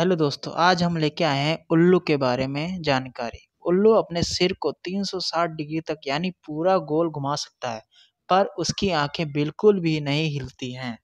hello दोस्तों आज हम लेके आए हैं उल्लू के बारे में जानकारी उल्लू अपने सिर को 360 डिग्री तक यानी पूरा गोल घुमा सकता है पर उसकी आंखें बिल्कुल भी नहीं हिलती हैं